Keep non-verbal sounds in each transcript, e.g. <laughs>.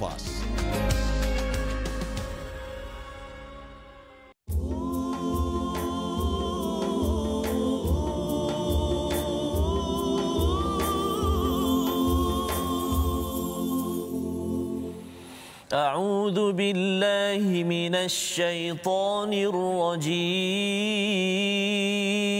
fuss. أعوذ بالله من الشيطان الرجيم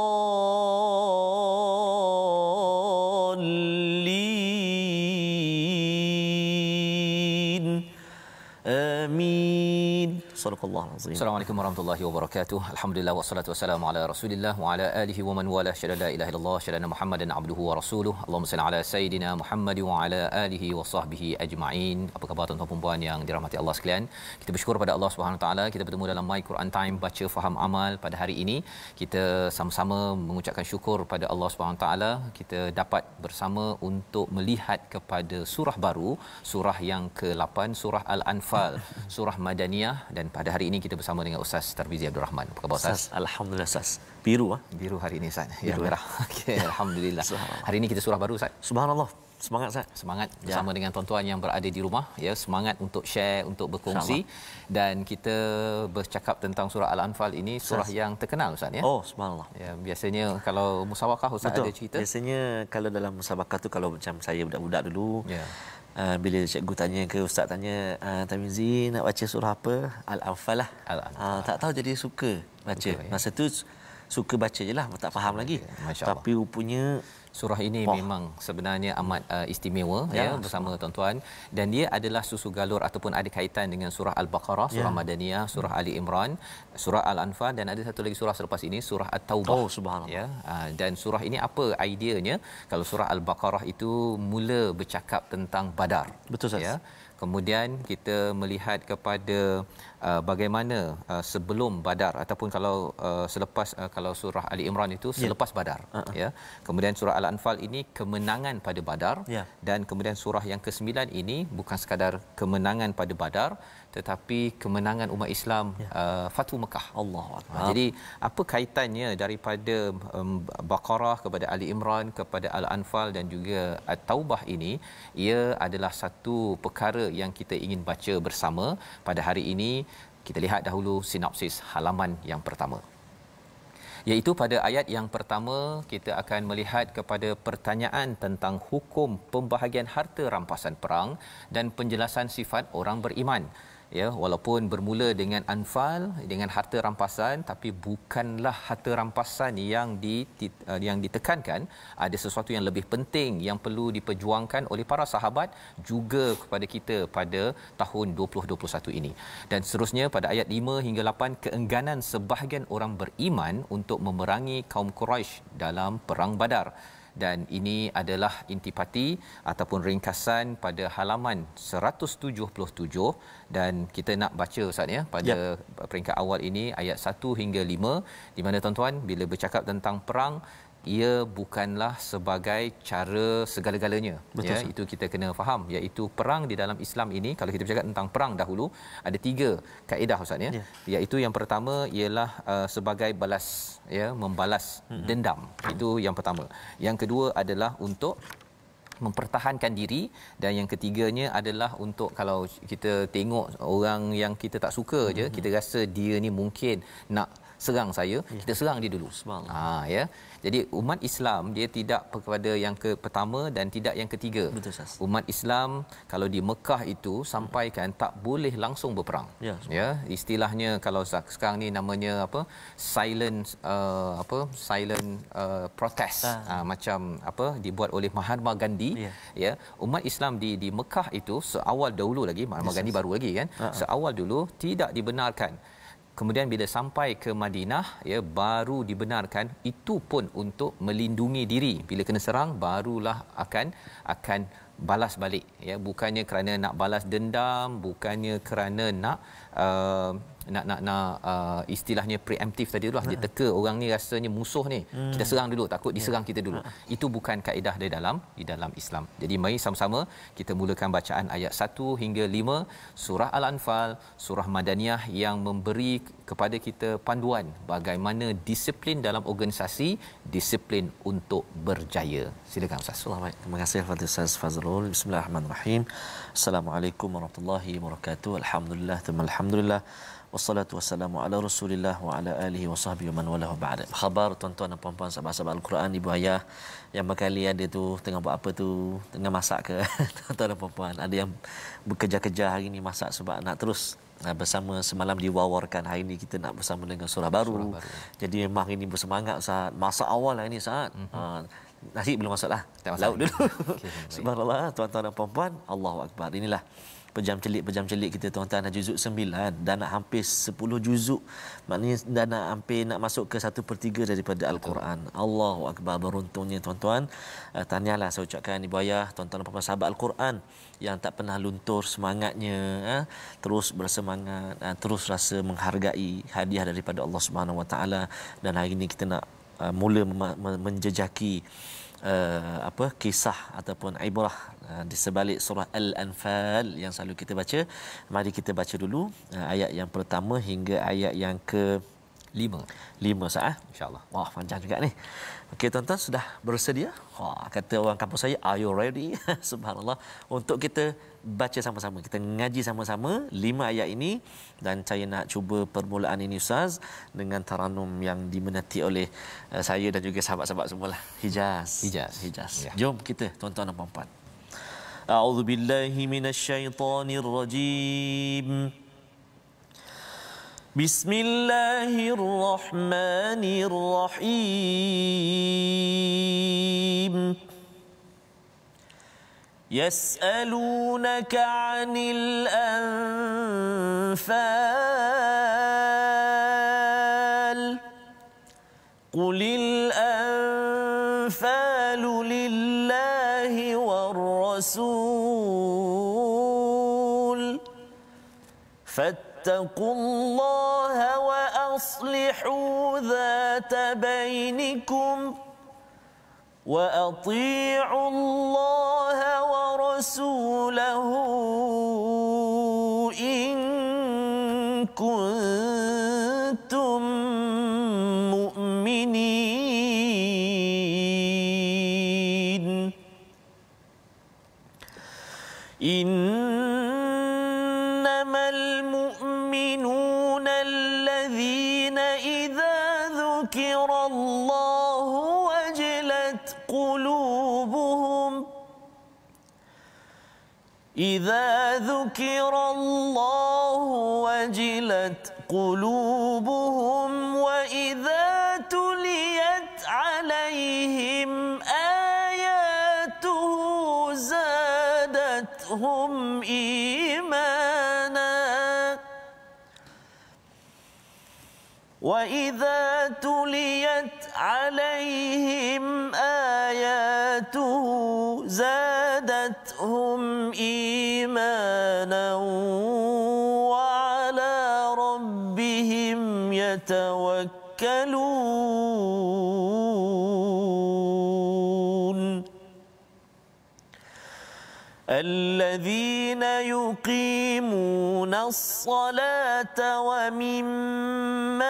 Amin. Sallallahu alaihi wasallam. Assalamualaikum warahmatullahi wabarakatuh. Alhamdulillah wassalatu wassalamu ala Rasulillah wa ala alihi wa man wala syada la ilaha illallah syada Muhammadan abduhu wa rasuluh. Allahumma salli ala sayidina Muhammad wa ala alihi wa sahbihi ajma'in. Apa khabar tuan-tuan dan puan yang dirahmati Allah sekalian? Kita bersyukur pada Allah Subhanahu wa taala kita bertemu dalam My Quran Time baca faham amal pada hari ini. Kita sama-sama mengucapkan syukur pada Allah Subhanahu wa taala kita dapat bersama untuk melihat kepada surah baru, surah yang ke-8 surah Al-Anfal anfal Surah Madaniyah dan pada hari ini kita bersama dengan Ustaz Tarbizi Abdul Rahman. Apa khabar Ustaz? Alhamdulillah Ustaz. Biru ah. Ha? Biru hari ini Ustaz. Ya, Biru, ya merah. <laughs> Okey, alhamdulillah. Hari ini kita surah baru Ustaz. Subhanallah. Semangat Ustaz. Semangat ya. bersama dengan tuan-tuan yang berada di rumah ya, semangat untuk share, untuk berkongsi dan kita bercakap tentang surah Al-Anfal ini surah Ustaz. yang terkenal Ustaz ya. Oh, subhanallah. Ya, biasanya kalau musabakah Ustaz Betul. ada cerita. Biasanya kalau dalam musabakah tu kalau macam saya budak-budak dulu ya. Uh, bila cikgu tanya ke ustaz tanya uh, Tamizi nak baca surah apa Al-Anfal lah Al-Anfal. Uh, Tak tahu jadi suka baca okay, ya. Masa ya. tu suka baca je lah Tak faham okay. lagi Masya Tapi rupanya Surah ini Wah. memang sebenarnya amat uh, istimewa ya, ya bersama Allah. tuan-tuan dan dia adalah susu galur ataupun ada kaitan dengan surah al-Baqarah, surah ya. Madaniyah, surah Ali Imran surah al anfa dan ada satu lagi surah selepas ini surah at-taubah oh subhanallah ya ha, dan surah ini apa ideanya kalau surah al-baqarah itu mula bercakap tentang badar betul sahaja ya kemudian kita melihat kepada uh, bagaimana uh, sebelum badar ataupun kalau uh, selepas uh, kalau surah ali imran itu ya. selepas yeah. badar uh-huh. ya kemudian surah al-anfal ini kemenangan pada badar yeah. dan kemudian surah yang ke-9 ini bukan sekadar kemenangan pada badar tetapi kemenangan umat Islam ya. uh, Fatu Mekah Allah ha. jadi apa kaitannya daripada um, Baqarah kepada Ali Imran kepada Al-Anfal dan juga Taubah ini ia adalah satu perkara yang kita ingin baca bersama pada hari ini kita lihat dahulu sinopsis halaman yang pertama Yaitu pada ayat yang pertama kita akan melihat kepada pertanyaan tentang hukum pembahagian harta rampasan perang dan penjelasan sifat orang beriman ya walaupun bermula dengan anfal dengan harta rampasan tapi bukanlah harta rampasan yang di eh, yang ditekankan ada sesuatu yang lebih penting yang perlu diperjuangkan oleh para sahabat juga kepada kita pada tahun 2021 ini dan seterusnya pada ayat 5 hingga 8 keengganan sebahagian orang beriman untuk memerangi kaum Quraisy dalam perang Badar dan ini adalah intipati ataupun ringkasan pada halaman 177 dan kita nak baca Ustaz ya pada yep. Ya. peringkat awal ini ayat 1 hingga 5 di mana tuan-tuan bila bercakap tentang perang ia bukanlah sebagai cara segala-galanya ya itu kita kena faham iaitu perang di dalam Islam ini kalau kita bercakap tentang perang dahulu ada tiga kaedah ustaz ya, ya. iaitu yang pertama ialah uh, sebagai balas ya membalas mm-hmm. dendam itu yang pertama yang kedua adalah untuk mempertahankan diri dan yang ketiganya adalah untuk kalau kita tengok orang yang kita tak suka mm-hmm. je kita rasa dia ni mungkin nak serang saya yeah. kita serang dia dulu ha ya jadi umat Islam dia tidak kepada yang ke pertama dan tidak yang ketiga. Betul Umat Islam kalau di Mekah itu sampaikan hmm. tak boleh langsung berperang. Ya. ya. Istilahnya kalau sekarang ni namanya apa? silent uh, apa? silent uh, protest. Ha. macam apa dibuat oleh Mahatma Gandhi ya. ya. Umat Islam di di Mekah itu seawal dahulu lagi Mahatma yes, Gandhi yes. baru lagi kan. Uh-huh. Seawal dulu tidak dibenarkan kemudian bila sampai ke Madinah ya baru dibenarkan itu pun untuk melindungi diri bila kena serang barulah akan akan balas balik ya bukannya kerana nak balas dendam bukannya kerana nak uh, nak nak nak uh, istilahnya preemptif tadi tu lah dia ha. teka orang ni rasanya musuh ni hmm. kita serang dulu takut ya. diserang kita dulu ha. itu bukan kaedah dari dalam di dalam Islam jadi mari sama-sama kita mulakan bacaan ayat 1 hingga 5 surah al-anfal surah madaniyah yang memberi kepada kita panduan bagaimana disiplin dalam organisasi disiplin untuk berjaya silakan ustaz selamat terima kasih kepada ustaz Fazrul bismillahirrahmanirrahim assalamualaikum warahmatullahi wabarakatuh alhamdulillah tamalhamdulillah alhamdulillah Wassalatu wassalamu ala Rasulillah wa ala alihi wa sahbihi wa man walahu ba'da. Khabar tuan-tuan dan puan-puan sahabat-sahabat Al-Quran ibu ayah yang berkali ada tu tengah buat apa tu, tengah masak ke? <laughs> tuan-tuan dan puan-puan, ada yang bekerja-kerja hari ni masak sebab nak terus bersama semalam diwawarkan hari ini kita nak bersama dengan surah baru. Surah baru. Ya. Jadi memang hari ini bersemangat saat masa awal hari ini saat mm-hmm. Ha, nasi belum masuk lah. Tak masuk. Laut dulu. <laughs> Okay, <laughs> Subhanallah tuan-tuan dan puan-puan, Allahu akbar. Inilah pejam celik-pejam celik kita tuan-tuan dah juzuk 9 dan nak hampir 10 juzuk maknanya dah nak hampir nak masuk ke 1 per 3 daripada Al-Quran Allahu Akbar beruntungnya tuan-tuan uh, tahniahlah saya ucapkan ibu ayah tuan-tuan dan puan sahabat Al-Quran yang tak pernah luntur semangatnya uh, terus bersemangat uh, terus rasa menghargai hadiah daripada Allah Subhanahu Wa dan hari ini kita nak uh, mula menjejaki uh, apa kisah ataupun ibrah eh, di sebalik surah Al-Anfal yang selalu kita baca mari kita baca dulu eh, ayat yang pertama hingga ayat yang ke lima lima sah insyaallah wah panjang juga ni okey tuan-tuan sudah bersedia wah kata orang kampung saya are you ready <laughs> subhanallah untuk kita baca sama-sama kita ngaji sama-sama lima ayat ini dan saya nak cuba permulaan ini ustaz dengan taranum yang diminati oleh eh, saya dan juga sahabat-sahabat semua lah hijaz hijaz hijaz ya. jom kita tuan-tuan dan puan-puan a'udzubillahi minasyaitonirrajim بسم الله الرحمن الرحيم يسألونك عن الأنفال قل الأنفال لله والرسول فاتقوا الله وأصلحوا ذات بينكم ۖ وأطيعوا الله ورسوله إن كنتم إذا ذكر الله وجلت قلوبهم وإذا تليت عليهم آياته زادتهم إيمانا وإذا تليت يتوكلون الذين يقيمون الصلاة ومما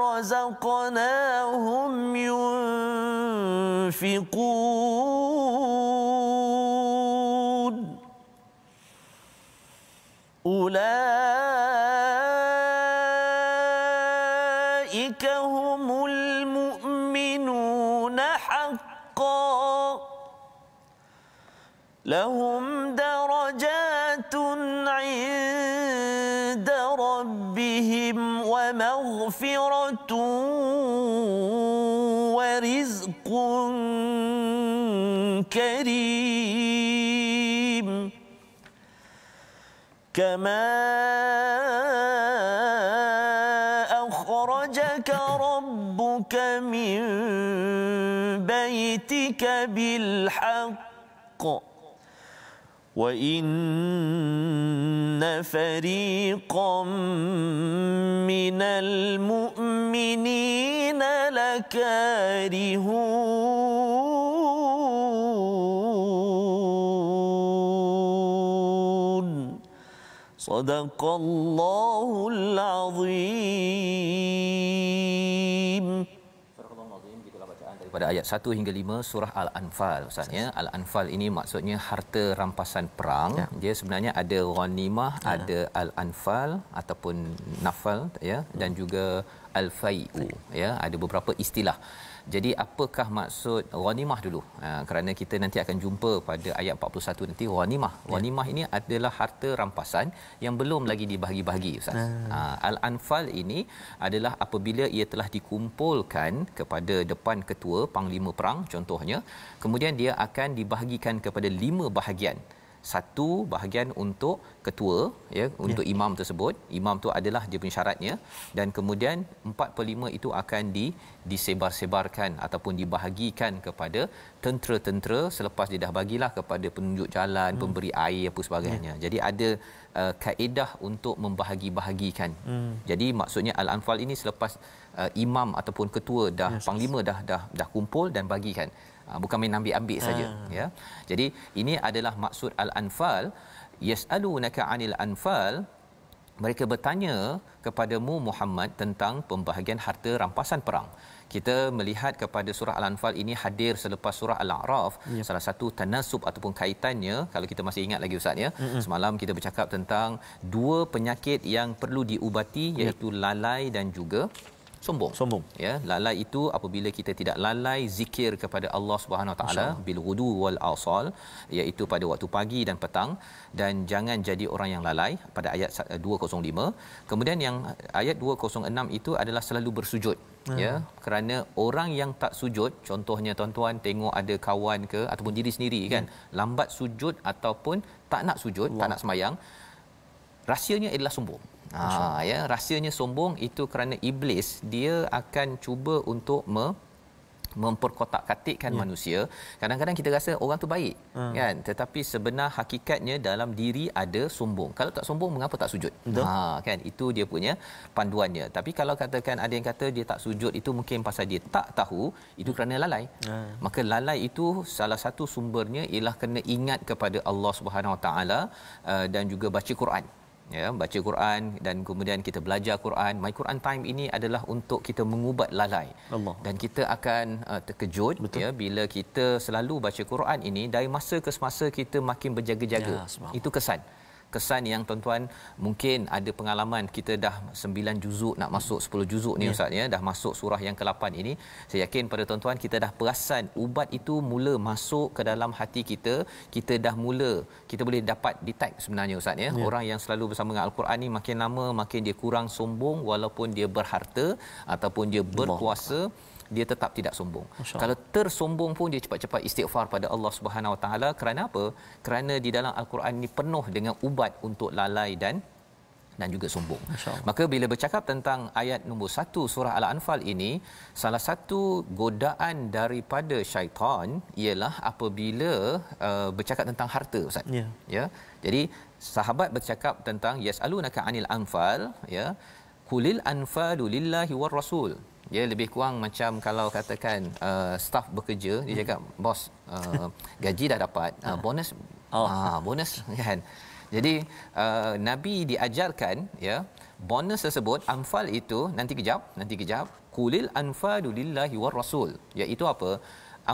رزقناهم ينفقون أولئك كريم كما أخرجك ربك من بيتك بالحق وإن فريقا من المؤمنين لكارهون صدق الله العظيم pada ayat 1 hingga 5 surah al-anfal ustaz ya al-anfal ini maksudnya harta rampasan perang ya. dia sebenarnya ada ghanimah ya. ada al-anfal ataupun nafal ya dan juga al-fai'u ya ada beberapa istilah jadi apakah maksud ghanimah dulu? Ha, kerana kita nanti akan jumpa pada ayat 41 nanti ghanimah. Ya. Ghanimah ini adalah harta rampasan yang belum lagi dibahagi-bahagi ustaz. Ah. Ha, al-anfal ini adalah apabila ia telah dikumpulkan kepada depan ketua panglima perang contohnya, kemudian dia akan dibahagikan kepada lima bahagian satu bahagian untuk ketua ya, ya. untuk ya. imam tersebut imam tu adalah dia punya syaratnya dan kemudian 4/5 itu akan di disebar-sebarkan ataupun dibahagikan kepada tentera-tentera selepas dia dah bagilah kepada penunjuk jalan hmm. pemberi air apa sebagainya ya. jadi ada uh, kaedah untuk membahagi-bahagikan hmm. jadi maksudnya al-anfal ini selepas uh, imam ataupun ketua dah yes. panglima dah dah dah kumpul dan bagikan Ah, bukan main ambil-ambil ah. saja ya jadi ini adalah maksud al-anfal Yesalu yasalunaka anil anfal mereka bertanya kepadamu Muhammad tentang pembahagian harta rampasan perang kita melihat kepada surah al-anfal ini hadir selepas surah al-a'raf ya. salah satu tanasub ataupun kaitannya kalau kita masih ingat lagi ustaz ya mm-hmm. semalam kita bercakap tentang dua penyakit yang perlu diubati ya. iaitu lalai dan juga sombong sombong ya lalai itu apabila kita tidak lalai zikir kepada Allah Subhanahu taala bil ghudu wal asal iaitu pada waktu pagi dan petang dan jangan jadi orang yang lalai pada ayat 205 eh, kemudian yang ayat 206 itu adalah selalu bersujud hmm. ya kerana orang yang tak sujud contohnya tuan-tuan tengok ada kawan ke ataupun diri sendiri hmm. kan lambat sujud ataupun tak nak sujud Allah. tak nak semayang rahsianya adalah sombong Ha, ya, rahsianya sombong itu kerana iblis dia akan cuba untuk me memperkotak-katikkan yeah. manusia. Kadang-kadang kita rasa orang tu baik, hmm. kan? Tetapi sebenar hakikatnya dalam diri ada sombong. Kalau tak sombong, mengapa tak sujud? Ha, kan? Itu dia punya panduannya. Tapi kalau katakan ada yang kata dia tak sujud itu mungkin pasal dia tak tahu, itu kerana lalai. Hmm. Maka lalai itu salah satu sumbernya ialah kena ingat kepada Allah Subhanahu Wa Taala dan juga baca Quran ya baca Quran dan kemudian kita belajar Quran my Quran time ini adalah untuk kita mengubat lalai Allah. dan kita akan uh, terkejut Betul. ya bila kita selalu baca Quran ini dari masa ke semasa kita makin berjaga-jaga ya, itu kesan kesan yang tuan-tuan mungkin ada pengalaman kita dah 9 juzuk nak masuk 10 juzuk ni yeah. ustaz ya dah masuk surah yang ke-8 ini saya yakin pada tuan-tuan kita dah perasan ubat itu mula masuk ke dalam hati kita kita dah mula kita boleh dapat detect sebenarnya ustaz ya yeah. orang yang selalu bersama dengan al-Quran ni makin lama makin dia kurang sombong walaupun dia berharta ataupun dia berkuasa Allah dia tetap tidak sombong. Masya. Kalau tersombong pun dia cepat-cepat istighfar pada Allah Subhanahu Wa Taala kerana apa? Kerana di dalam Al-Quran ini penuh dengan ubat untuk lalai dan dan juga sombong. Maka bila bercakap tentang ayat nombor satu surah Al-Anfal ini, salah satu godaan daripada syaitan ialah apabila uh, bercakap tentang harta, ustaz. Ya. ya. Jadi sahabat bercakap tentang yasalunaka anil anfal, ya. Kulil anfalu lillahi war rasul. Ya lebih kurang macam kalau katakan uh, staff bekerja dia hmm. cakap hmm. bos uh, gaji dah dapat uh, ah. bonus oh. ah oh. uh, bonus <laughs> kan. Jadi uh, nabi diajarkan ya bonus tersebut anfal itu nanti kejap nanti kejap kulil anfalu lillahi war rasul iaitu apa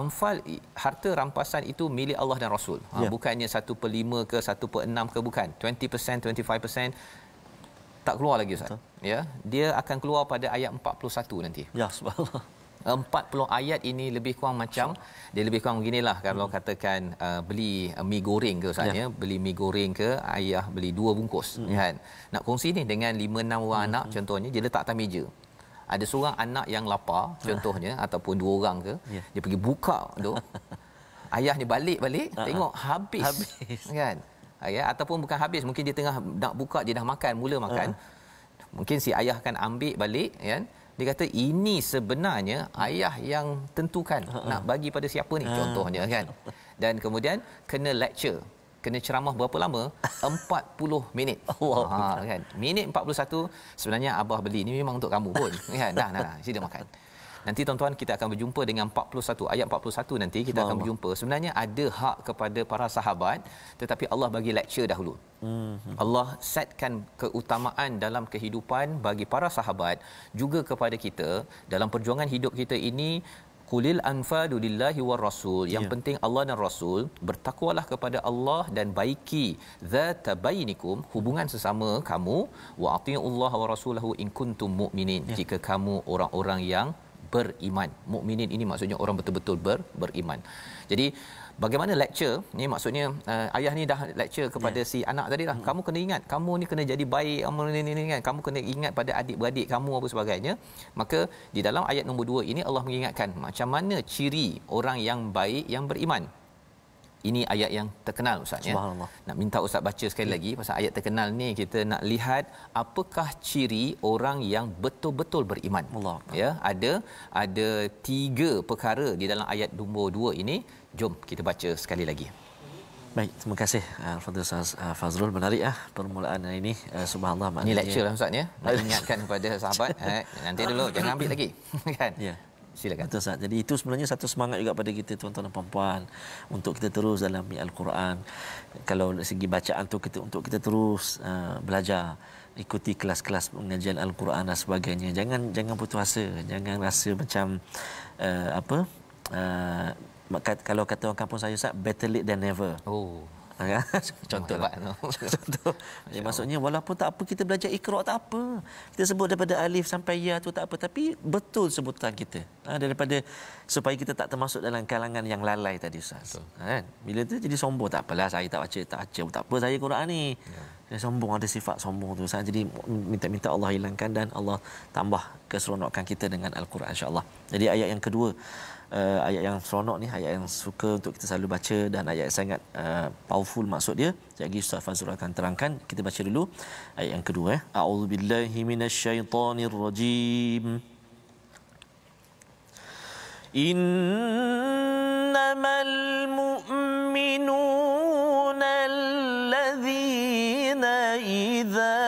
anfal harta rampasan itu milik Allah dan Rasul ha, yeah. bukannya 1/5 ke 1/6 ke bukan 20% 25% tak keluar lagi ustaz Betul ya dia akan keluar pada ayat 41 nanti ya subhanallah 40 eh, ayat ini lebih kurang macam dia lebih kurang beginilah kalau hmm. katakan uh, beli eh, mi goreng ke usahanya ya. beli mi goreng ke ayah beli dua bungkus hmm. kan nak kongsi ni dengan 5 6 orang hmm. anak hmm. contohnya dia letak atas meja ada seorang anak yang lapar ah. contohnya ha. ataupun dua orang ke ya. dia pergi buka tu <laughs> ayah ni balik-balik ha. tengok habis habis kan ayah ya? ataupun bukan habis mungkin dia tengah nak buka dia dah makan mula makan ha mungkin si ayah akan ambil balik ya. dia kata ini sebenarnya ayah yang tentukan uh-huh. nak bagi pada siapa ni uh contohnya kan dan kemudian kena lecture kena ceramah berapa lama 40 <laughs> minit oh, wow. ha kan minit 41 sebenarnya abah beli ni memang untuk kamu pun kan dah nah, nah sini makan Nanti tuan-tuan kita akan berjumpa dengan 41 ayat 41 nanti kita akan berjumpa. Sebenarnya ada hak kepada para sahabat tetapi Allah bagi lecture dahulu. Mm-hmm. Allah setkan keutamaan dalam kehidupan bagi para sahabat juga kepada kita dalam perjuangan hidup kita ini Kulil anfa dudillahi war rasul yang yeah. penting Allah dan rasul bertakwalah kepada Allah dan baiki zat bainikum hubungan sesama kamu wa atiullaha wa rasulahu in kuntum mu'minin yeah. jika kamu orang-orang yang beriman. Mukminin ini maksudnya orang betul-betul ber, beriman. Jadi bagaimana lecture ni maksudnya uh, ayah ni dah lecture kepada yeah. si anak tadi lah. Hmm. Kamu kena ingat, kamu ni kena jadi baik kamu ni, ni, kan. Kamu kena ingat pada adik-beradik kamu apa sebagainya. Maka di dalam ayat nombor dua ini Allah mengingatkan macam mana ciri orang yang baik yang beriman. Ini ayat yang terkenal Ustaz ya. Nak minta Ustaz baca sekali hmm. lagi pasal ayat terkenal ni kita nak lihat apakah ciri orang yang betul-betul beriman. Allah. Ya, ada ada tiga perkara di dalam ayat nombor 2 ini. Jom kita baca sekali lagi. Baik, terima kasih Al-Fadhil uh, Ustaz uh, Fazrul. Menarik ah permulaan ini. Subhanallah. Ini lecture lah Ustaz ya. Nak <laughs> ingatkan kepada sahabat. Eh, nanti dulu, jangan ambil lagi. <laughs> kan? Ya. Silakan. Betul Ustaz. Jadi itu sebenarnya satu semangat juga pada kita tuan-tuan dan puan-puan untuk kita terus dalam Al-Quran. Kalau dari segi bacaan tu kita untuk kita terus uh, belajar ikuti kelas-kelas pengajian Al-Quran dan sebagainya. Jangan jangan putus asa, jangan rasa macam uh, apa? Uh, kalau kata orang kampung saya Ustaz, better late than never. Oh. Ah, kan? <laughs> contoh pak lah. <laughs> contoh ya, maksudnya walaupun tak apa kita belajar ikra tak apa kita sebut daripada alif sampai ya tu tak apa tapi betul sebutan kita ha, daripada supaya kita tak termasuk dalam kalangan yang lalai tadi ustaz betul. Ha, kan bila tu jadi sombong tak apalah saya tak baca tak baca tak apa saya Quran ni ya. Dia sombong ada sifat sombong tu saya jadi minta-minta Allah hilangkan dan Allah tambah keseronokan kita dengan al-Quran insya-Allah jadi ayat yang kedua uh, ayat yang seronok ni ayat yang suka untuk kita selalu baca dan ayat yang sangat uh, powerful maksud dia Jadi, lagi Ustaz Fazrul akan terangkan kita baca dulu ayat yang kedua eh a'udzubillahi minasyaitonirrajim انما المؤمنون الذين اذا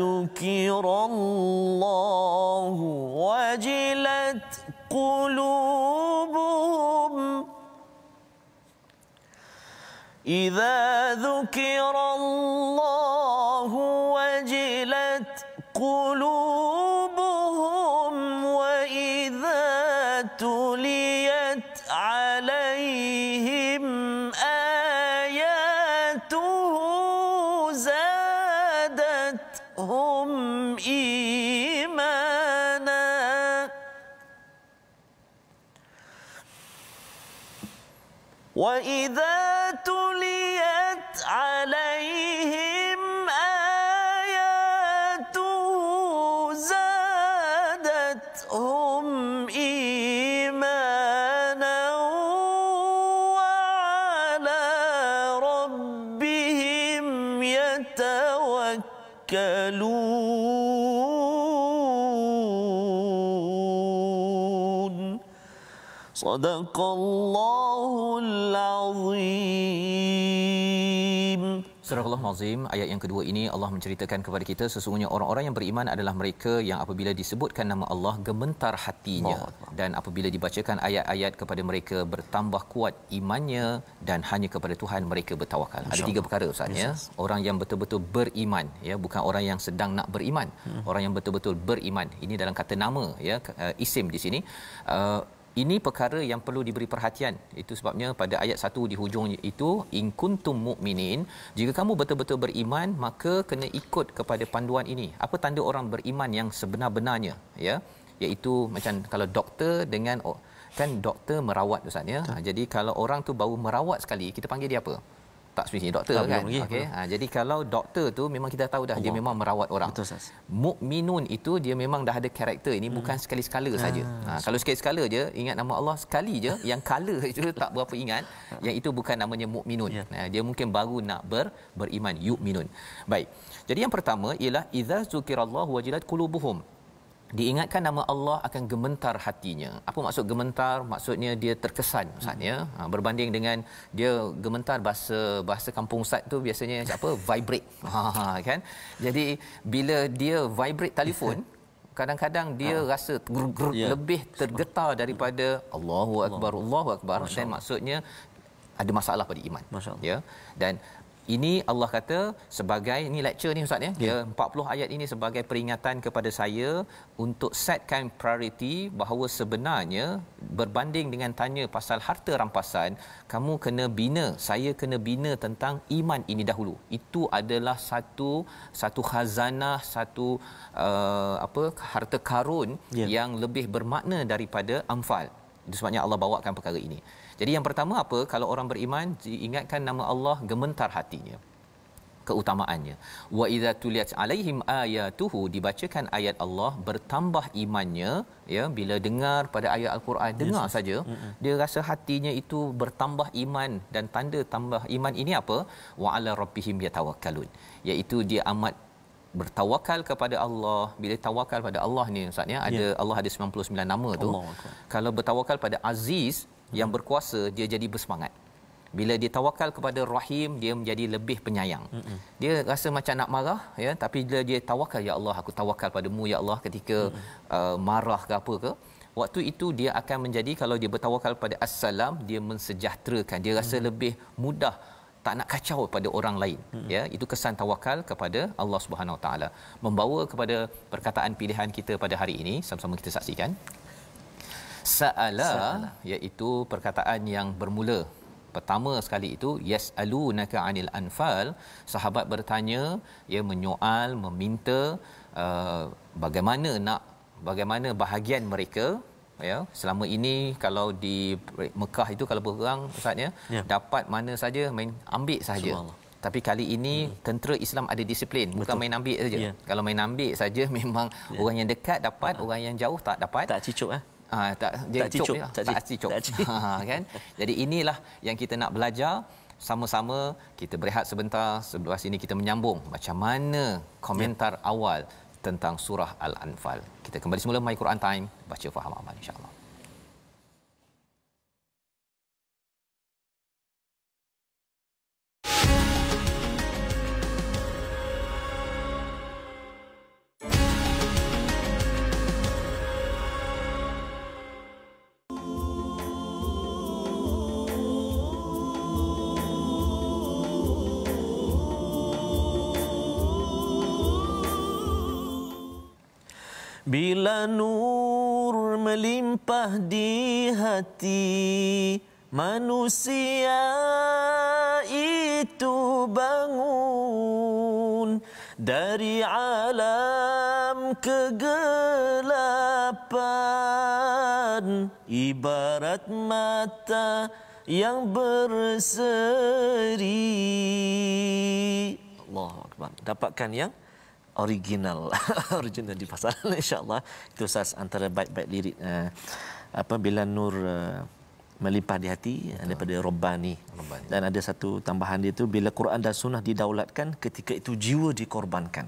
ذكر الله إذا ذكر زادتهم إيمانا وعلى ربهم يتوكلون صدق الله العظيم Surah Allah Nazim ayat yang kedua ini Allah menceritakan kepada kita sesungguhnya orang-orang yang beriman adalah mereka yang apabila disebutkan nama Allah gemetar hatinya dan apabila dibacakan ayat-ayat kepada mereka bertambah kuat imannya dan hanya kepada Tuhan mereka bertawakal. Ada tiga perkara Ustaz ya. Orang yang betul-betul beriman ya bukan orang yang sedang nak beriman. Hmm. Orang yang betul-betul beriman. Ini dalam kata nama ya eh, isim di sini. Uh, ini perkara yang perlu diberi perhatian. Itu sebabnya pada ayat 1 di hujung itu in kuntum mukminin, jika kamu betul-betul beriman, maka kena ikut kepada panduan ini. Apa tanda orang beriman yang sebenar-benarnya, ya? Iaitu macam kalau doktor dengan kan doktor merawat Ustaz ya. Jadi kalau orang tu baru merawat sekali, kita panggil dia apa? tak sebenarnya doktor tak kan okey ha, jadi kalau doktor tu memang kita tahu dah Allah. dia memang merawat orang betul sas mukminun itu dia memang dah ada karakter ini hmm. bukan sekali sekala ah, saja ha, kalau sekali sekala je ingat nama Allah sekali je yang kala <laughs> itu tak berapa ingat yang itu bukan namanya mukminun yeah. ha, dia mungkin baru nak ber beriman yukminun baik jadi yang pertama ialah idza zukirallahu wajilat qulubuhum diingatkan nama Allah akan gemetar hatinya. Apa maksud gemetar? Maksudnya dia terkesan Ustaz ya. Ha, berbanding dengan dia gemetar bahasa bahasa kampung Ustaz tu biasanya apa? <laughs> vibrate. Ha, ha kan? Jadi bila dia vibrate telefon <laughs> kadang-kadang dia ha. rasa ter- ya. lebih tergetar daripada Allahu akbar Allahu akbar. Dan maksudnya ada masalah pada iman. Ya. Dan ini Allah kata sebagai ni lecture ni ustaz ya. Yeah. Ya. 40 ayat ini sebagai peringatan kepada saya untuk setkan priority bahawa sebenarnya berbanding dengan tanya pasal harta rampasan, kamu kena bina, saya kena bina tentang iman ini dahulu. Itu adalah satu satu khazanah, satu uh, apa harta karun yeah. yang lebih bermakna daripada amfal. Itu sebabnya Allah bawakan perkara ini. Jadi yang pertama apa? Kalau orang beriman diingatkan nama Allah gementar hatinya keutamaannya wa idza tuliyat alaihim ayatuhu dibacakan ayat Allah bertambah imannya ya bila dengar pada ayat al-Quran yes. dengar saja mm-hmm. dia rasa hatinya itu bertambah iman dan tanda tambah iman ini apa wa ala rabbihim yatawakkalun iaitu dia amat bertawakal kepada Allah bila tawakal pada Allah ni ustaz ya ada yeah. Allah ada 99 nama tu Allah. kalau bertawakal pada aziz yang berkuasa dia jadi bersemangat bila dia tawakal kepada Rahim dia menjadi lebih penyayang Mm-mm. dia rasa macam nak marah ya tapi bila dia tawakal ya Allah aku tawakal padamu ya Allah ketika uh, marah ke apa ke waktu itu dia akan menjadi kalau dia bertawakal pada assalam dia mensejahterakan dia rasa Mm-mm. lebih mudah tak nak kacau pada orang lain Mm-mm. ya itu kesan tawakal kepada Allah Subhanahu taala membawa kepada perkataan pilihan kita pada hari ini sama-sama kita saksikan saala iaitu perkataan yang bermula pertama sekali itu yasalunaka anil anfal sahabat bertanya ia menyoal meminta uh, bagaimana nak bagaimana bahagian mereka ya selama ini kalau di Mekah itu kalau berperang ustaznya ya. dapat mana saja main ambil saja tapi kali ini hmm. tentera Islam ada disiplin Betul. bukan main ambil saja ya. kalau main ambil saja <laughs> memang ya. orang yang dekat dapat ya. orang yang jauh tak dapat tak cicuk eh Ha, tak, dia tak cicuk. Dia, lah. tak, tak cicuk. <laughs> Tak cicuk. Ha, kan? Jadi inilah yang kita nak belajar sama-sama kita berehat sebentar sebelum ini kita menyambung macam mana komentar ya. awal tentang surah al-anfal kita kembali semula my quran time baca faham amal insyaallah Bila nur melimpah di hati manusia itu bangun dari alam kegelapan ibarat mata yang berseri Allah, dapatkan yang original <laughs> original di pasaran <laughs> insyaallah itu sas antara baik-baik lirik uh, apa bila nur uh, melimpah di hati Betul. daripada robbani dan ada satu tambahan dia tu bila Quran dan sunnah didaulatkan ketika itu jiwa dikorbankan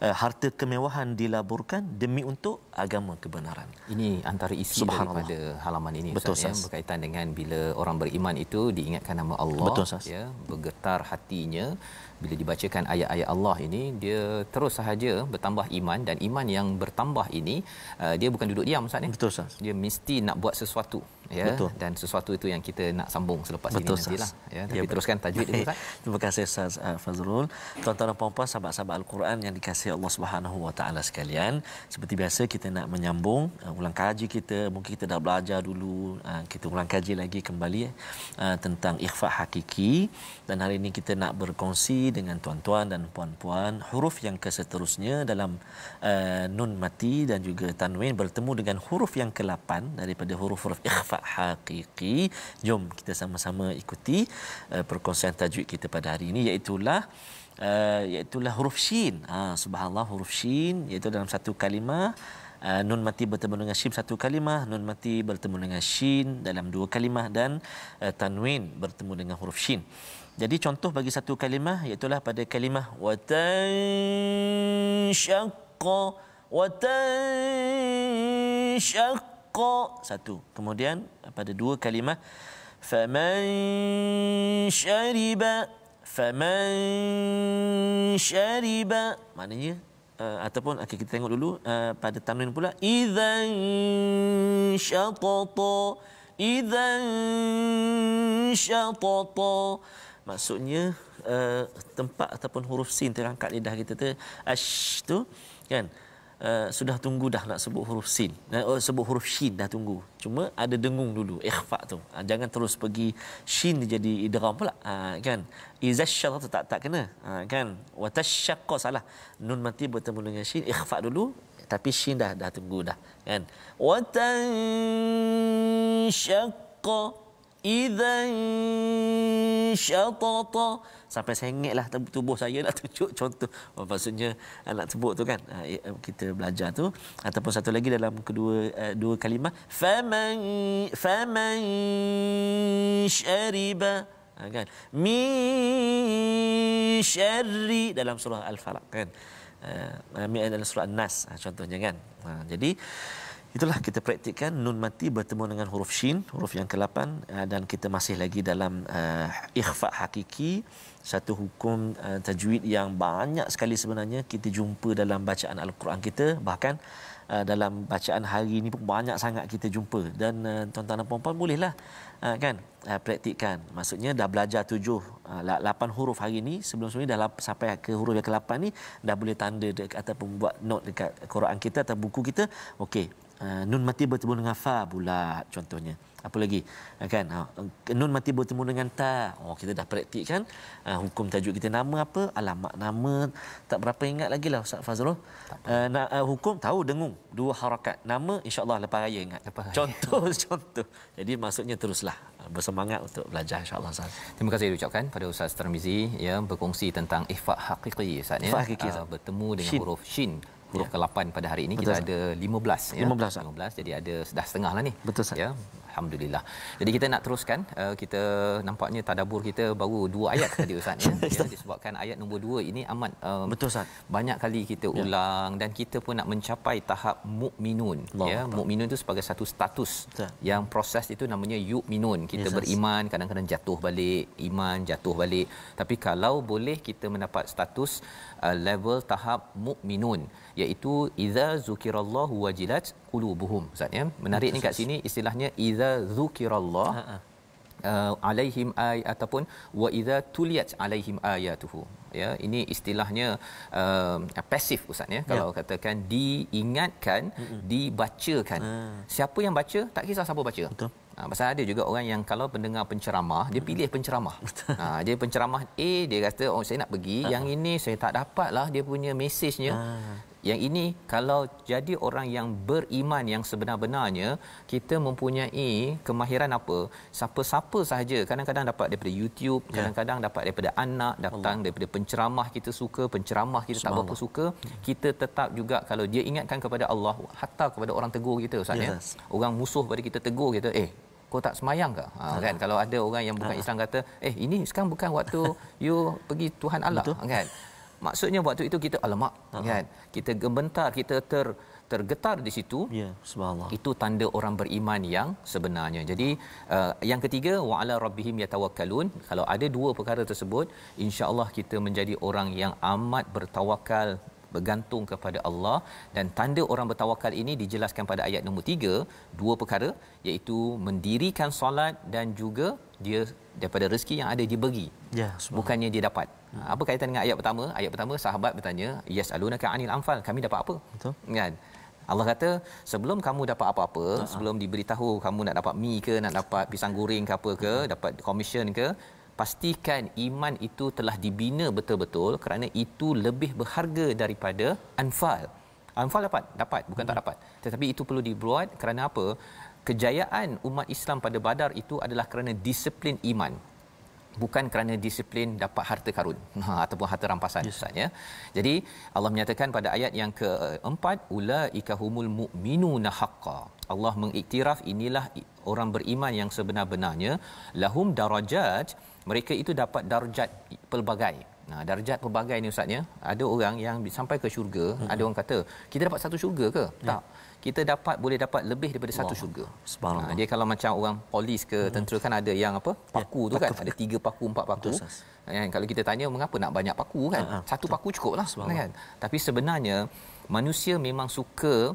Uh, harta kemewahan dilaburkan demi untuk agama kebenaran ini antara isi daripada halaman ini Betul, Ustaz, ya berkaitan dengan bila orang beriman itu diingatkan nama Allah Betul, ya bergetar hatinya bila dibacakan ayat-ayat Allah ini dia terus sahaja bertambah iman dan iman yang bertambah ini uh, dia bukan duduk diam ustaz ni betul ustaz dia mesti nak buat sesuatu ya betul. dan sesuatu itu yang kita nak sambung selepas betul, ini nantilah ya tapi ya, teruskan tajwid ini ustaz <laughs> terima kasih ustaz uh, Fazrul tuan-tuan dan puan-puan sahabat-sahabat al-Quran yang dikasihi Allah Subhanahu wa taala sekalian seperti biasa kita nak menyambung uh, ulang kaji kita mungkin kita dah belajar dulu uh, kita ulang kaji lagi kembali uh, tentang ikhfa hakiki dan hari ini kita nak berkongsi dengan tuan-tuan dan puan-puan huruf yang seterusnya dalam uh, nun mati dan juga tanwin bertemu dengan huruf yang ke-8 daripada huruf-huruf ikhfa hakiki jom kita sama-sama ikuti uh, perkongsian tajwid kita pada hari ini iaitu lah uh, eh, iaitu lah huruf shin ha subhanallah huruf shin iaitu dalam satu kalimah Uh, nun mati bertemu dengan shin satu kalimah nun mati bertemu dengan shin dalam dua kalimah dan uh, tanwin bertemu dengan huruf shin jadi contoh bagi satu kalimah iaitu pada kalimah watanshaqqa watanshaqqa satu. Kemudian pada dua kalimah faman shariba faman shariba maknanya Uh, ataupun okay, kita tengok dulu uh, pada tamrin pula idzan syatata idzan syatata maksudnya uh, tempat ataupun huruf sin terangkat lidah kita tu ash tu kan uh, sudah tunggu dah nak sebut huruf sin uh, sebut huruf shin dah tunggu cuma ada dengung dulu ikhfa tu uh, jangan terus pergi shin jadi idgham pula uh, kan izasyara tu tak tak kena uh, kan watashaqqa salah nun mati bertemu dengan shin ikhfa dulu tapi shin dah dah tunggu dah kan watashaqqa idan syatata sampai lah tubuh saya nak tujuk contoh oh, maksudnya anak eh, tubuh tu kan eh, eh, kita belajar tu ataupun satu lagi dalam kedua dua kalimah faman faman syariba ha, kan min syarri dalam surah al-falaq kan uh, dalam surah al nas ha, contohnya kan ha, jadi uh, Itulah kita praktikkan nun mati bertemu dengan huruf shin, huruf yang ke-8 eh, dan kita masih lagi dalam uh, ikhfa hakiki, satu hukum uh, tajwid yang banyak sekali sebenarnya kita jumpa dalam bacaan al-Quran kita, bahkan uh, dalam bacaan hari ini pun banyak sangat kita jumpa dan uh, tuan-tuan dan puan-puan bolehlah uh, kan uh, praktikkan. Maksudnya dah belajar tujuh, uh, 8 huruf hari ini, sebelum ini ni dah sampai ke huruf yang ke-8 ni dah boleh tanda dekat ataupun buat note dekat Quran kita atau buku kita. Okey. Ah, nun mati bertemu dengan fa pula contohnya apa lagi ah, kan ah, nun mati bertemu dengan ta oh kita dah praktik kan hukum tajuk kita nama apa alamat nama tak berapa ingat lagi lah ustaz fazrul uh, nak uh, hukum tahu dengung dua harakat nama insyaallah lepas raya ingat lepas raya. contoh <laughs> contoh jadi maksudnya teruslah bersemangat untuk belajar insyaallah ustaz terima kasih diucapkan pada ustaz termizi yang berkongsi tentang ihfa hakiki ustaz ya uh, bertemu dengan shin. huruf shin huruf ya. ke-8 pada hari ini betul, kita sah. ada 15 ya 15, 15 jadi ada sudah setengah lah ni betul sah. ya Alhamdulillah. Jadi kita nak teruskan uh, kita nampaknya tadabur kita baru dua ayat tadi Ustaz ya. <laughs> ya disebabkan ayat nombor dua ini amat um, betul Ustaz. Banyak kali kita ya. ulang ya. dan kita pun nak mencapai tahap mukminun ya. Mukminun itu sebagai satu status. Betul. Yang proses itu namanya yukminun. Kita yes, beriman kadang-kadang jatuh balik, iman jatuh balik. Tapi kalau boleh kita mendapat status uh, level tahap mukminun iaitu idza zukirallahu wajilat qulubuhum. Ustaz ya. Menarik betul, ni kat sini istilahnya idza iza zukirallah uh, alaihim ay ataupun wa iza tuliyat alaihim ayatuhu ya ini istilahnya uh, eh, pasif ustaz ya, ya. kalau yeah. katakan diingatkan Mm-mm. dibacakan uh. siapa yang baca tak kisah siapa baca betul Ha, pasal ada juga orang yang kalau pendengar penceramah dia pilih penceramah. Ha dia penceramah A dia kata oh saya nak pergi yang ini saya tak dapatlah dia punya mesejnya. Yang ini kalau jadi orang yang beriman yang sebenar-benarnya, kita mempunyai kemahiran apa? Siapa-siapa sahaja, kadang-kadang dapat daripada YouTube, ya. kadang-kadang dapat daripada anak, datang Allah. daripada penceramah kita suka, penceramah kita tak berapa suka, kita tetap juga kalau dia ingatkan kepada Allah, hatta kepada orang tegur kita Ustaz ya. ya. Orang musuh bagi kita tegur kita, eh kau tak semayang ke? Ha, kan ha. kalau ada orang yang bukan ha. Islam kata, eh ini sekarang bukan waktu you pergi Tuhan Allah kan maksudnya waktu itu kita alamak uh-huh. kan kita gementar kita ter tergetar di situ ya itu tanda orang beriman yang sebenarnya jadi uh, yang ketiga waala rabbihim yatawakkalun kalau ada dua perkara tersebut insyaallah kita menjadi orang yang amat bertawakal bergantung kepada Allah dan tanda orang bertawakal ini dijelaskan pada ayat nombor tiga, dua perkara iaitu mendirikan solat dan juga dia daripada rezeki yang ada dia bagi ya, bukannya dia dapat Ha, apa kaitan dengan ayat pertama ayat pertama sahabat bertanya yes alunaka anil anfal kami dapat apa betul kan Allah kata sebelum kamu dapat apa-apa uh-huh. sebelum diberitahu kamu nak dapat mi ke nak dapat pisang goreng ke apa ke uh-huh. dapat komisen ke pastikan iman itu telah dibina betul-betul kerana itu lebih berharga daripada anfal anfal dapat dapat bukan uh-huh. tak hmm. dapat tetapi itu perlu dibuat kerana apa kejayaan umat Islam pada badar itu adalah kerana disiplin iman bukan kerana disiplin dapat harta karun <laughs> ha, ataupun harta rampasan yes. ya. Jadi Allah menyatakan pada ayat yang keempat ulaika humul mu'minuna haqqan. Allah mengiktiraf inilah orang beriman yang sebenar-benarnya lahum darajat mereka itu dapat darjat pelbagai. Nah, ha, darjat pelbagai ni ustaz ya. Ada orang yang sampai ke syurga, hmm ada orang kata, kita dapat satu syurga ke? Yeah. Tak kita dapat boleh dapat lebih daripada satu wow. syurga. Subhanallah. Ha, dia kalau macam orang polis ke hmm. tentera kan ada yang apa? Ya, paku ya, tu paku, kan. Paku. Ada tiga paku, empat paku. Betul, ha, kan kalau kita tanya mengapa nak banyak paku kan? Ha, ha, satu betul. paku cukup lah kan. Tapi sebenarnya manusia memang suka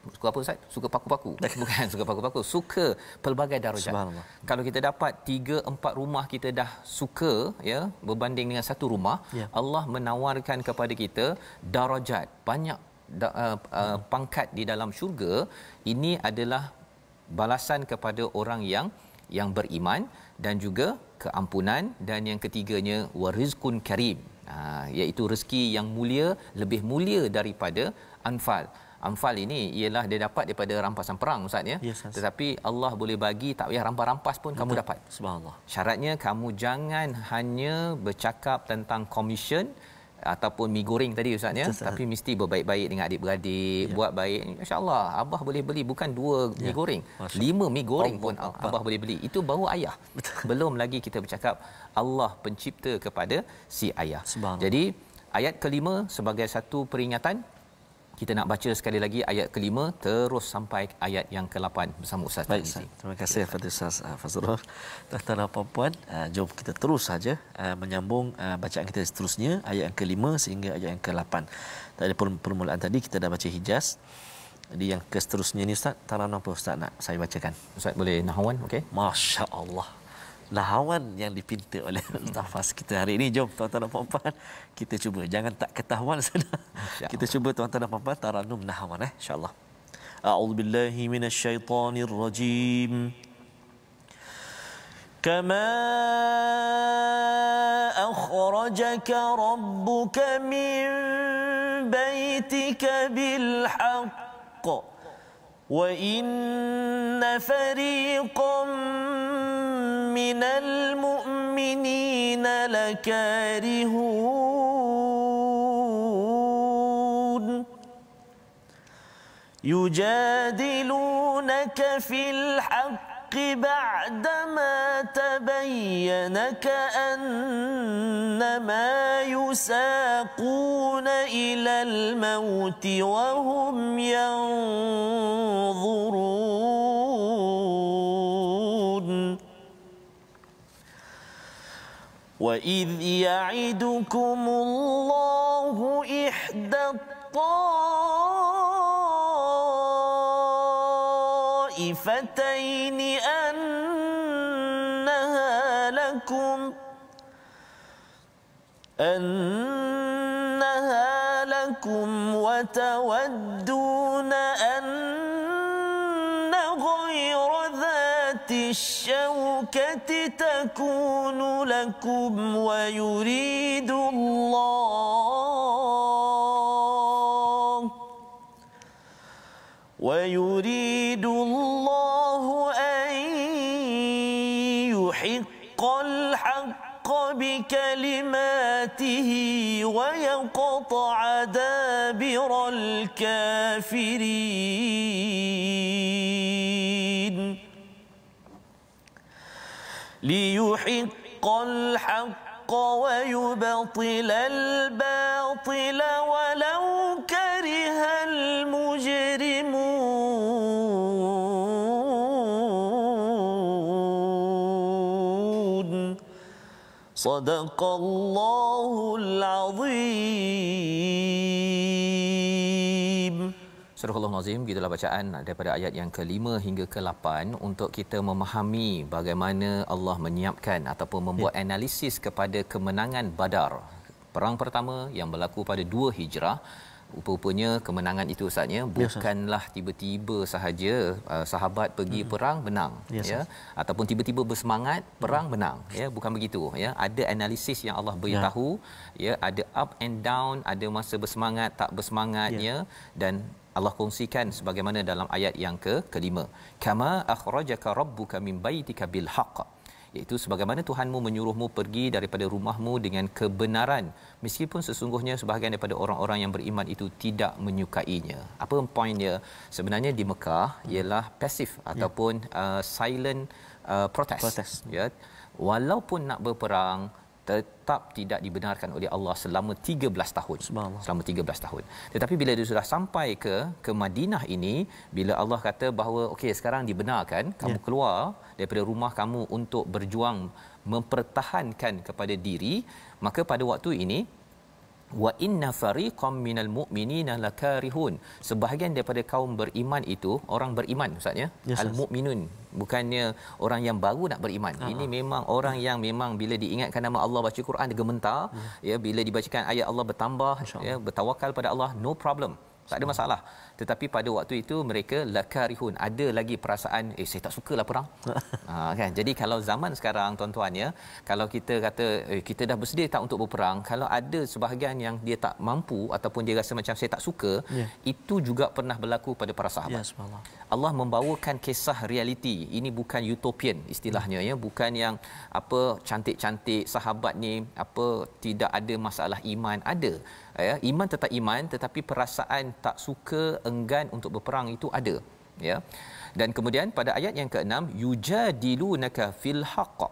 suka apa Ustaz? Suka paku-paku. <laughs> Bukan suka paku-paku, suka pelbagai darjah. Kalau kita dapat tiga empat rumah kita dah suka ya berbanding dengan satu rumah, ya. Allah menawarkan kepada kita darajat, banyak da, uh, uh, pangkat di dalam syurga ini adalah balasan kepada orang yang yang beriman dan juga keampunan dan yang ketiganya warizkun karim ha, iaitu rezeki yang mulia lebih mulia daripada anfal anfal ini ialah dia dapat daripada rampasan perang ustaz ya yes, tetapi Allah boleh bagi tak payah rampas-rampas pun Betul. kamu dapat subhanallah syaratnya kamu jangan hanya bercakap tentang komisen ataupun mi goreng tadi ustaz ya tapi mesti berbaik-baik dengan adik-beradik ya. buat baik insyaallah abah boleh beli bukan dua ya. mi goreng Masya. lima mi goreng Allah. pun Allah. abah boleh beli itu bau ayah Betul. <laughs> belum lagi kita bercakap Allah pencipta kepada si ayah jadi ayat kelima sebagai satu peringatan kita nak baca sekali lagi ayat kelima terus sampai ayat yang ke-8 bersama Ustaz Baik, Tarnizi. Terima kasih kepada Ustaz uh, Fazrul. Tuan-tuan dan puan-puan, uh, jom kita terus saja uh, menyambung bacaan kita seterusnya ayat yang kelima sehingga ayat yang ke-8. Tadi permulaan tadi kita dah baca Hijaz. Jadi yang seterusnya ni Ustaz, tarana apa Ustaz nak saya bacakan? Ustaz boleh nahwan, okey? Masya-Allah lawan yang dipinta oleh <laughs> Ustaz Fas kita hari ini jom tuan-tuan dan puan-puan kita cuba jangan tak ketahuan sana <laughs> kita cuba tuan-tuan dan puan-puan tarannum nahwan eh insyaallah a'udzu billahi minasyaitonir rajim كما اخرجك min من بيتك بالحق وان فريقا من المؤمنين لكارهون يجادلونك في الحق بعدما تبين كأنما يساقون إلى الموت وهم ينظرون وإذ يعدكم الله إحدى الطائفتين أنها لكم أنها لكم وتودون أن غير ذات الشمس تكون لكم ويريد الله ويريد الله أن يحق الحق بكلماته ويقطع دابر الكافرين ليحق الحق ويبطل الباطل ولو كره المجرمون صدق الله العظيم Astagfirullahalazim gitulah bacaan daripada ayat yang ke-5 hingga ke-8 untuk kita memahami bagaimana Allah menyiapkan ataupun membuat ya. analisis kepada kemenangan Badar perang pertama yang berlaku pada dua Hijrah rupanya kemenangan itu Ustaznya bukanlah tiba-tiba sahaja uh, sahabat pergi hmm. perang menang yes, ya ataupun tiba-tiba bersemangat perang hmm. menang ya bukan begitu ya ada analisis yang Allah ya. beritahu ya. ya ada up and down ada masa bersemangat tak bersemangatnya ya. dan Allah kongsikan sebagaimana dalam ayat yang ke kelima kama akhrajaka rabbuka min baitika bil haqq iaitu sebagaimana Tuhanmu menyuruhmu pergi daripada rumahmu dengan kebenaran meskipun sesungguhnya sebahagian daripada orang-orang yang beriman itu tidak menyukainya apa point dia sebenarnya di Mekah ialah pasif ya. ataupun uh, silent uh, protest, protest. ya walaupun nak berperang tetap tidak dibenarkan oleh Allah selama 13 tahun. Selama 13 tahun. Tetapi bila dia sudah sampai ke ke Madinah ini, bila Allah kata bahawa okey sekarang dibenarkan, kamu ya. keluar daripada rumah kamu untuk berjuang mempertahankan kepada diri, maka pada waktu ini wa inna fariqam minal mu'minina lakarihun sebahagian daripada kaum beriman itu orang beriman ustaz ya yes, al mukminun bukannya orang yang baru nak beriman uh-huh. ini memang orang yang memang bila diingatkan nama Allah baca Quran gementar uh-huh. ya bila dibacakan ayat Allah bertambah ya bertawakal pada Allah no problem tak ada masalah tetapi pada waktu itu mereka lakarihun ada lagi perasaan eh saya tak sukalah perang <laughs> ha kan jadi kalau zaman sekarang tuan-tuan ya kalau kita kata eh, kita dah bersedia tak untuk berperang kalau ada sebahagian yang dia tak mampu ataupun dia rasa macam saya tak suka ya. itu juga pernah berlaku pada para sahabat ya subhanallah Allah membawakan kisah realiti ini bukan utopian istilahnya ya bukan yang apa cantik-cantik sahabat ni apa tidak ada masalah iman ada ya iman tetap iman tetapi perasaan tak suka enggan untuk berperang itu ada ya dan kemudian pada ayat yang ke-6 yujadilunaka fil haqq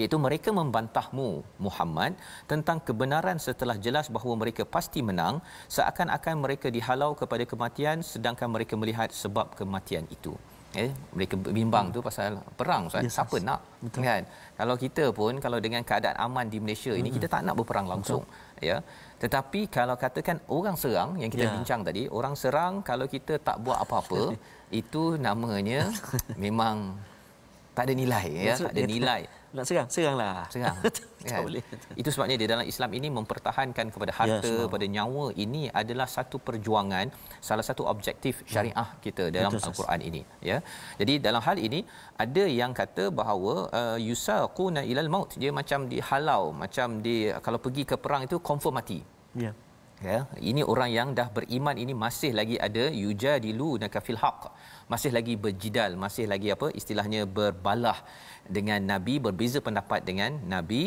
iaitu mereka membantahmu Muhammad tentang kebenaran setelah jelas bahawa mereka pasti menang seakan-akan mereka dihalau kepada kematian sedangkan mereka melihat sebab kematian itu eh mereka bimbang hmm. tu pasal perang ustaz yes, siapa yes. nak Betul. kan kalau kita pun kalau dengan keadaan aman di Malaysia ini kita tak nak berperang langsung Betul. ya tetapi kalau katakan orang serang yang kita ya. bincang tadi, orang serang kalau kita tak buat apa-apa, itu namanya <laughs> memang tak ada nilai ya tak ada ya, nilai tak, nak serang seranglah serang <laughs> tak kan? boleh itu sebabnya di dalam Islam ini mempertahankan kepada harta ya, kepada nyawa ini adalah satu perjuangan salah satu objektif hmm. syariah kita dalam al-Quran ini ya jadi dalam hal ini ada yang kata bahawa uh, yusaquna ilal maut dia macam dihalau macam di kalau pergi ke perang itu confirm mati ya ya ini orang yang dah beriman ini masih lagi ada yujadilu nakafil haqq masih lagi berjidal masih lagi apa istilahnya berbalah dengan nabi berbeza pendapat dengan nabi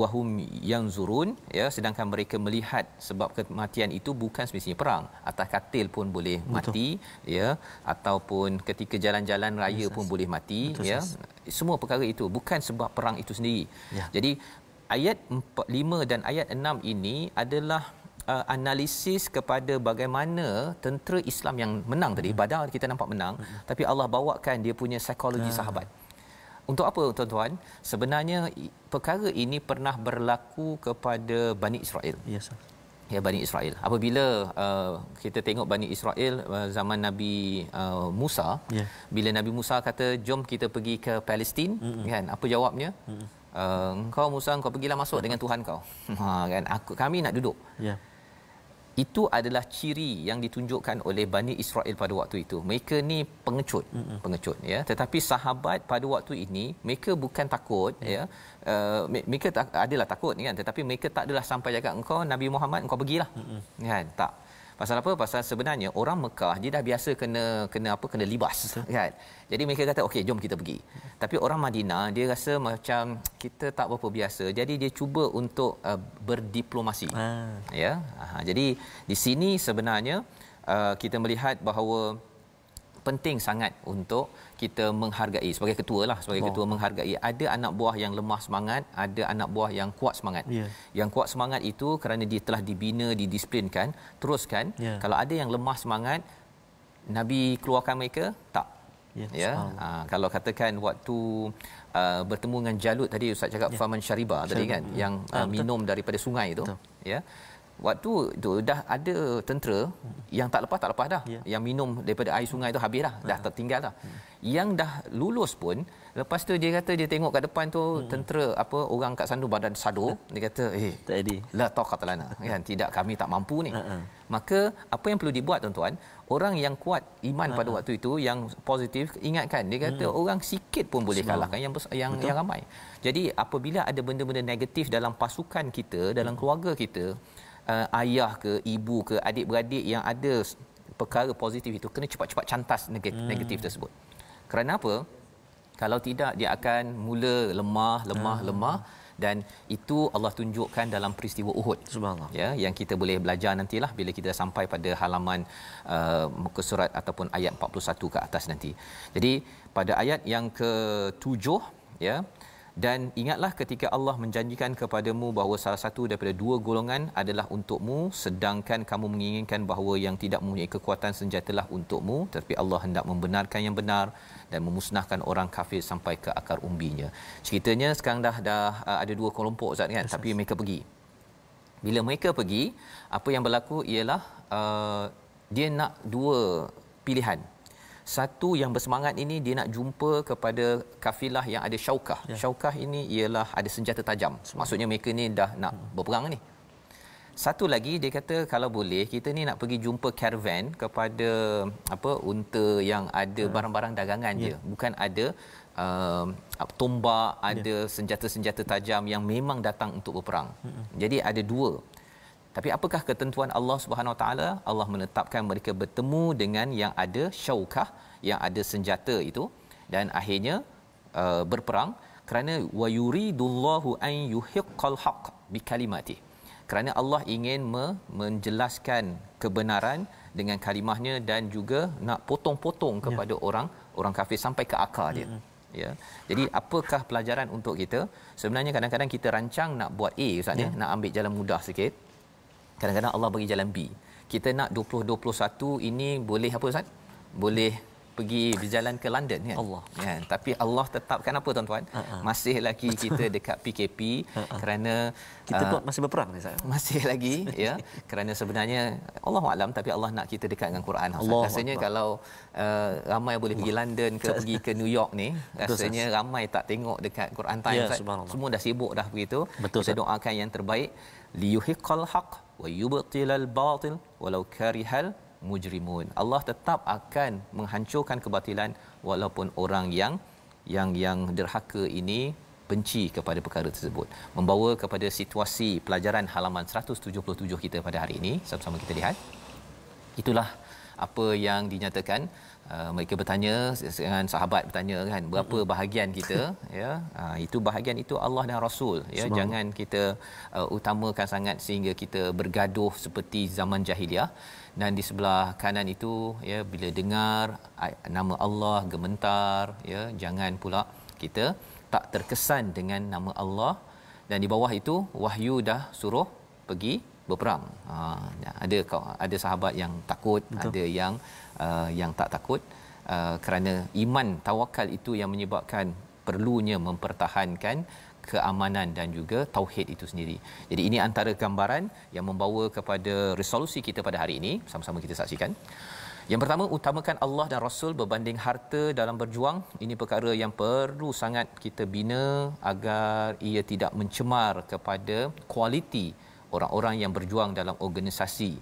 wahum yang zurun ya sedangkan mereka melihat sebab kematian itu bukan semestinya perang atas katil pun boleh Betul. mati ya ataupun ketika jalan-jalan raya Betul. pun boleh mati Betul. ya semua perkara itu bukan sebab perang itu sendiri ya. jadi ayat 5 dan ayat 6 ini adalah uh, analisis kepada bagaimana tentera Islam yang menang tadi hmm. badar kita nampak menang hmm. tapi Allah bawakan dia punya psikologi hmm. sahabat untuk apa tuan-tuan sebenarnya perkara ini pernah berlaku kepada Bani Israel yes ya Bani Israel. Apabila uh, kita tengok Bani Israel uh, zaman Nabi uh, Musa, yeah. bila Nabi Musa kata jom kita pergi ke Palestin, mm-hmm. kan? Apa jawabnya? Mm-hmm. Uh, engkau Musa, kau pergilah masuk yeah. dengan Tuhan kau. <laughs> Ha kan? Aku kami nak duduk. Yeah itu adalah ciri yang ditunjukkan oleh Bani Israel pada waktu itu. Mereka ni pengecut, mm-hmm. pengecut ya. Tetapi sahabat pada waktu ini mereka bukan takut mm-hmm. ya. Uh, mereka tak adalah takut kan tetapi mereka tak adalah sampai jaga engkau Nabi Muhammad engkau pergilah. Mm-hmm. Kan? Tak. Pasal apa? Pasal sebenarnya orang Mekah dia dah biasa kena kena apa kena libas Betul. kan. Jadi mereka kata okey jom kita pergi. Tapi orang Madinah dia rasa macam kita tak berapa biasa. Jadi dia cuba untuk uh, berdiplomasi. Ha. Ya. Aha, jadi di sini sebenarnya uh, kita melihat bahawa penting sangat untuk kita menghargai sebagai ketua lah sebagai ketua menghargai ada anak buah yang lemah semangat ada anak buah yang kuat semangat yeah. yang kuat semangat itu kerana dia telah dibina didisiplinkan teruskan yeah. kalau ada yang lemah semangat nabi keluarkan mereka tak yes, yeah. ha, kalau katakan waktu uh, bertemu dengan Jalut tadi ustaz cakap yeah. faman syariba tadi kan yeah. yang uh, minum daripada sungai itu yeah waktu tu dah ada tentera yang tak lepas tak lepas dah yeah. yang minum daripada air sungai itu habis dah uh-huh. tertinggal dah uh-huh. yang dah lulus pun lepas tu dia kata dia tengok kat depan tu uh-huh. tentera apa orang kat sandu badan sadu dia kata eh tadi la taqata lana kan tidak kami tak mampu ni uh-huh. maka apa yang perlu dibuat tuan-tuan orang yang kuat iman uh-huh. pada waktu itu yang positif ingatkan dia kata uh-huh. orang sikit pun boleh Semua. kalahkan yang yang yang ramai jadi apabila ada benda-benda negatif dalam pasukan kita dalam uh-huh. keluarga kita uh, ayah ke ibu ke adik-beradik yang ada perkara positif itu kena cepat-cepat cantas negatif, hmm. negatif tersebut. Kerana apa? Kalau tidak dia akan mula lemah, lemah, hmm. lemah dan itu Allah tunjukkan dalam peristiwa Uhud. Subhanallah. Ya, yang kita boleh belajar nantilah bila kita sampai pada halaman uh, muka surat ataupun ayat 41 ke atas nanti. Jadi pada ayat yang ke-7 ya, dan ingatlah ketika Allah menjanjikan kepadamu bahawa salah satu daripada dua golongan adalah untukmu sedangkan kamu menginginkan bahawa yang tidak mempunyai kekuatan senjatalah untukmu tetapi Allah hendak membenarkan yang benar dan memusnahkan orang kafir sampai ke akar umbinya ceritanya sekarang dah dah uh, ada dua kelompok Ustaz kan tapi mereka pergi bila mereka pergi apa yang berlaku ialah uh, dia nak dua pilihan satu yang bersemangat ini dia nak jumpa kepada kafilah yang ada syaukah. Ya. Syaukah ini ialah ada senjata tajam. Maksudnya mereka ni dah nak hmm. berperang ni. Satu lagi dia kata kalau boleh kita ni nak pergi jumpa caravan kepada apa unta yang ada ya. barang-barang dagangan ya. je. Bukan ada uh, tombak, ada ya. senjata-senjata tajam yang memang datang untuk berperang. Ya. Jadi ada dua tapi apakah ketentuan Allah Subhanahu Wa Taala? Allah menetapkan mereka bertemu dengan yang ada syaukah, yang ada senjata itu dan akhirnya uh, berperang kerana wa yuridullahu an yuhiqqal haqq bi kalimati. Kerana Allah ingin me- menjelaskan kebenaran dengan kalimahnya dan juga nak potong-potong kepada ya. orang orang kafir sampai ke akar dia. Ya. ya. Jadi apakah pelajaran untuk kita? Sebenarnya kadang-kadang kita rancang nak buat A ya, ya. nak ambil jalan mudah sikit, kadang-kadang Allah bagi jalan B. Kita nak 2021 ini boleh apa Ustaz? Boleh pergi berjalan ke London kan. Allah. Kan? Tapi Allah tetapkan apa tuan-tuan? Uh-uh. Masih lagi kita dekat PKP uh-uh. kerana kita uh, masih berperang ni saya. Masih lagi <laughs> ya. Kerana sebenarnya Allah alam tapi Allah nak kita dekat dengan Quran. Allah rasanya Allah. kalau uh, ramai boleh Allah. pergi London ke pergi ke New York ni, rasanya ramai tak tengok dekat Quran time. Ya, Semua dah sibuk dah begitu. Betul, kita sah. doakan yang terbaik liyuhiqal haqq wayubtilal batil walau karihal mujrimun Allah tetap akan menghancurkan kebatilan walaupun orang yang yang yang derhaka ini benci kepada perkara tersebut membawa kepada situasi pelajaran halaman 177 kita pada hari ini sama-sama kita lihat itulah apa yang dinyatakan Uh, mereka bertanya dengan sahabat bertanya kan berapa bahagian kita <laughs> ya ha, itu bahagian itu Allah dan Rasul ya Semang. jangan kita uh, utamakan sangat sehingga kita bergaduh seperti zaman jahiliah dan di sebelah kanan itu ya bila dengar nama Allah gemetar ya jangan pula kita tak terkesan dengan nama Allah dan di bawah itu wahyu dah suruh pergi berperang ha, ada ada sahabat yang takut Betul. ada yang uh, yang tak takut uh, kerana iman tawakal itu yang menyebabkan perlunya mempertahankan keamanan dan juga tauhid itu sendiri. Jadi ini antara gambaran yang membawa kepada resolusi kita pada hari ini sama-sama kita saksikan. Yang pertama utamakan Allah dan Rasul berbanding harta dalam berjuang. Ini perkara yang perlu sangat kita bina agar ia tidak mencemar kepada kualiti orang-orang yang berjuang dalam organisasi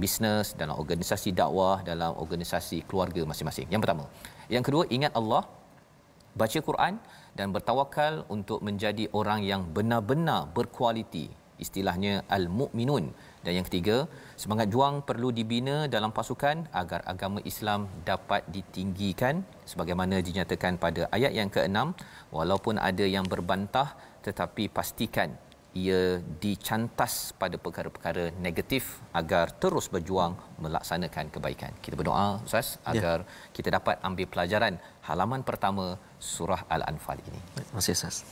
bisnes, dalam organisasi dakwah, dalam organisasi keluarga masing-masing. Yang pertama. Yang kedua, ingat Allah, baca Quran dan bertawakal untuk menjadi orang yang benar-benar berkualiti. Istilahnya al-mukminun. Dan yang ketiga, semangat juang perlu dibina dalam pasukan agar agama Islam dapat ditinggikan sebagaimana dinyatakan pada ayat yang keenam walaupun ada yang berbantah tetapi pastikan ia dicantas pada perkara-perkara negatif agar terus berjuang melaksanakan kebaikan. Kita berdoa Ustaz ya. agar ya. kita dapat ambil pelajaran halaman pertama surah Al-Anfal ini. Masih sas.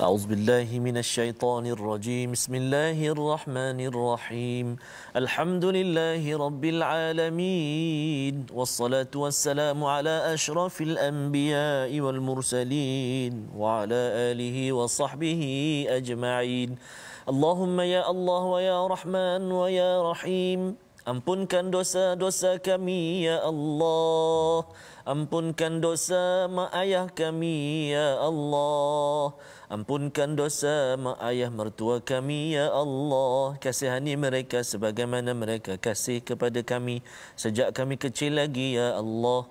A'udzubillahi minasyaitonirrajim. Bismillahirrahmanirrahim. Alhamdulillahi rabbil alamin. Wassalatu wassalamu ala asyrafil anbiya'i wal mursalin wa ala alihi wa sahbihi ajma'in. Allahumma ya Allah wa ya Rahman wa ya Rahim. Ampunkan dosa-dosa kami ya Allah. Ampunkan dosa mak ayah kami ya Allah Ampunkan dosa mak ayah mertua kami ya Allah Kasihani mereka sebagaimana mereka kasih kepada kami Sejak kami kecil lagi ya Allah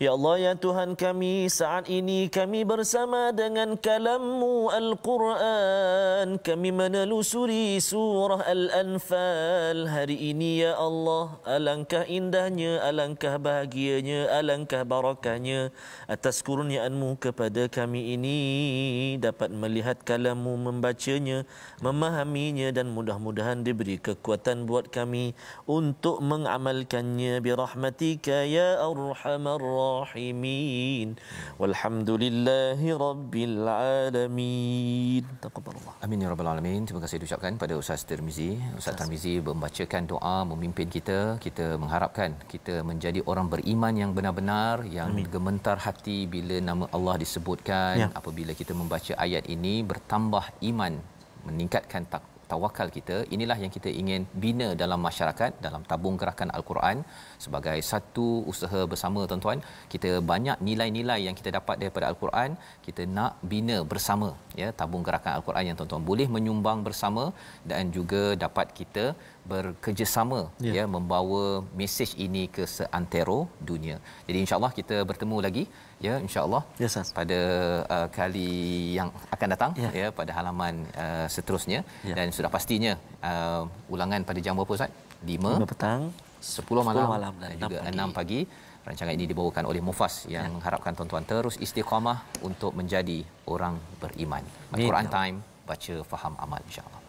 Ya Allah, Ya Tuhan kami, saat ini kami bersama dengan kalammu Al-Quran. Kami menelusuri surah Al-Anfal hari ini, Ya Allah. Alangkah indahnya, alangkah bahagianya, alangkah barakahnya atas kurniaanmu kepada kami ini. Dapat melihat kalammu, membacanya, memahaminya dan mudah-mudahan diberi kekuatan buat kami untuk mengamalkannya. Birahmatika, Ya Arhamar Rahim. الراحمين والحمد لله رب العالمين تقبل الله امين يا رب العالمين terima kasih diucapkan pada Ustaz Tirmizi Ustaz Tirmizi membacakan doa memimpin kita kita mengharapkan kita menjadi orang beriman yang benar-benar yang Amin. gementar hati bila nama Allah disebutkan ya. apabila kita membaca ayat ini bertambah iman meningkatkan takwa tawakal kita inilah yang kita ingin bina dalam masyarakat dalam tabung gerakan al-Quran sebagai satu usaha bersama tuan-tuan kita banyak nilai-nilai yang kita dapat daripada al-Quran kita nak bina bersama ya tabung gerakan al-Quran yang tuan-tuan boleh menyumbang bersama dan juga dapat kita bekerjasama ya, ya membawa mesej ini ke seantero dunia jadi insyaallah kita bertemu lagi ya insyaallah yes, pada uh, kali yang akan datang ya, ya pada halaman uh, seterusnya ya. dan sudah pastinya uh, ulangan pada jam berapa ustaz 5, 5 petang 10, 10 malam, malam dan, dan 6 juga pagi. 6 pagi rancangan ini dibawakan oleh Mufas yang ya. harapkan tuan-tuan terus istiqamah untuk menjadi orang beriman Al-Quran time baca faham amal insyaallah